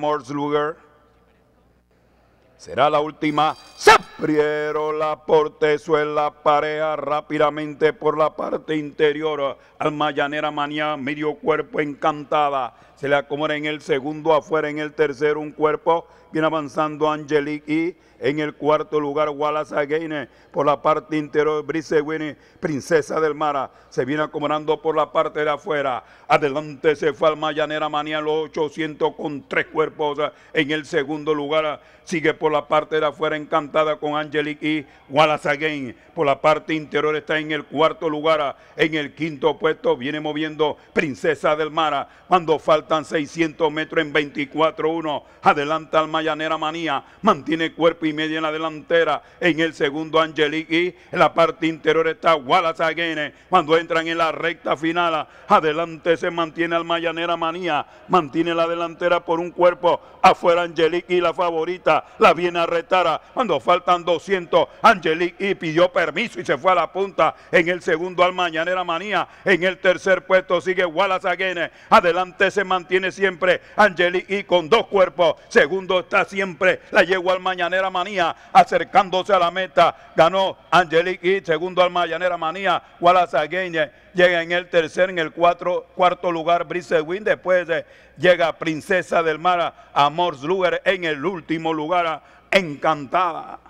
Morse Será la última. Abrieron la portezuela pareja rápidamente por la parte interior. al mayanera mañana medio cuerpo encantada. Se le acomoda en el segundo afuera, en el tercero un cuerpo. Viene avanzando Angelique y en el cuarto lugar Wallace Again por la parte interior Brice Winnie, Princesa del Mara. Se viene acomodando por la parte de afuera. Adelante se fue al mayanera mañana los 800 con tres cuerpos. En el segundo lugar sigue por la parte de afuera encantada con Angelique Angelic y Wallace Again. Por la parte interior está en el cuarto lugar. En el quinto puesto viene moviendo Princesa del Mara. Cuando faltan 600 metros en 24-1. Adelanta al Mayanera Manía. Mantiene cuerpo y media en la delantera. En el segundo Angelic y en la parte interior está Wallace Again. Cuando entran en la recta final. Adelante se mantiene al Mayanera Manía. Mantiene la delantera por un cuerpo. Afuera Angelic y la favorita. La viene a retar. Cuando faltan 200. Angelique y pidió permiso y se fue a la punta. En el segundo al Mañanera Manía. En el tercer puesto sigue Wallace Aguene. Adelante se mantiene siempre Angelique y con dos cuerpos. Segundo está siempre la yegua al Mañanera Manía. Acercándose a la meta. Ganó Angelique y segundo al Mañanera Manía. Wallace Aguene llega en el tercer, en el cuarto lugar Brice Wynne, Después llega Princesa del Mar, Amor Luger en el último lugar, encantada.